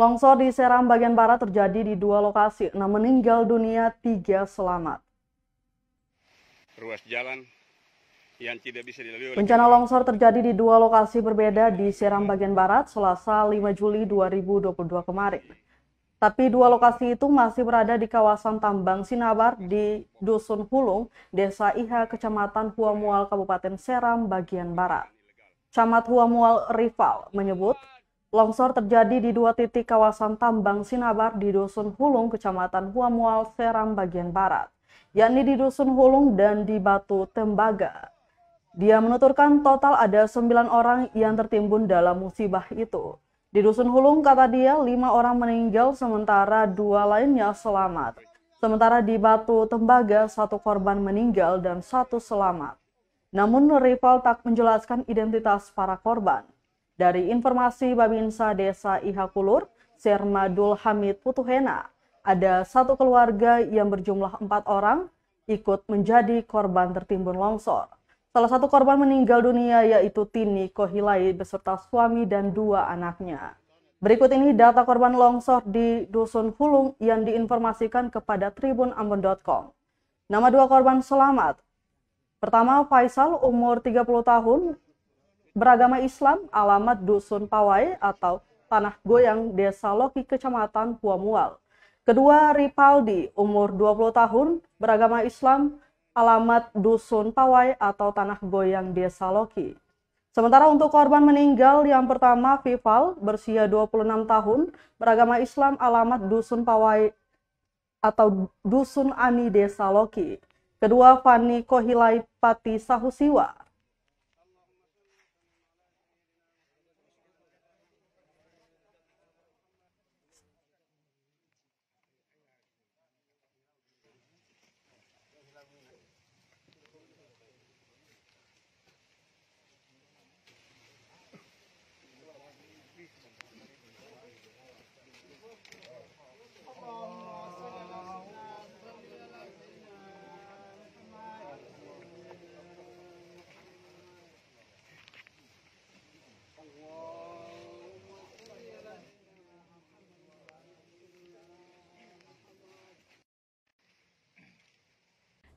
Longsor di Seram bagian barat terjadi di dua lokasi, enam meninggal dunia, tiga selamat. Ruas jalan yang tidak bisa dilalui oleh Bencana longsor terjadi di dua lokasi berbeda di Seram bagian barat Selasa 5 Juli 2022 kemarin. Tapi dua lokasi itu masih berada di kawasan tambang Sinabar di Dusun Hulung, Desa Iha, Kecamatan Huamual, Kabupaten Seram, bagian barat. Camat Huamual Rival menyebut Longsor terjadi di dua titik kawasan tambang Sinabar di Dusun Hulung, Kecamatan Huamual, Seram bagian barat, yakni di Dusun Hulung dan di Batu Tembaga. Dia menuturkan total ada sembilan orang yang tertimbun dalam musibah itu. Di Dusun Hulung, kata dia, lima orang meninggal sementara dua lainnya selamat. Sementara di Batu Tembaga, satu korban meninggal dan satu selamat. Namun rival tak menjelaskan identitas para korban. Dari informasi Babinsa Desa Ihakulur, Sermadul Hamid Putuhena, ada satu keluarga yang berjumlah empat orang ikut menjadi korban tertimbun longsor. Salah satu korban meninggal dunia yaitu Tini Kohilai beserta suami dan dua anaknya. Berikut ini data korban longsor di Dusun Hulung yang diinformasikan kepada tribunambon.com. Nama dua korban selamat. Pertama, Faisal, umur 30 tahun, Beragama Islam, alamat Dusun Pawai atau Tanah Goyang, Desa Loki, Kecamatan Huamual. Kedua, Ripaldi, umur 20 tahun, beragama Islam, alamat Dusun Pawai atau Tanah Goyang, Desa Loki. Sementara untuk korban meninggal yang pertama, Vival, bersia 26 tahun, beragama Islam, alamat Dusun Pawai atau Dusun Ani Desa Loki. Kedua, Fani Kohilai Pati Sahusiwa,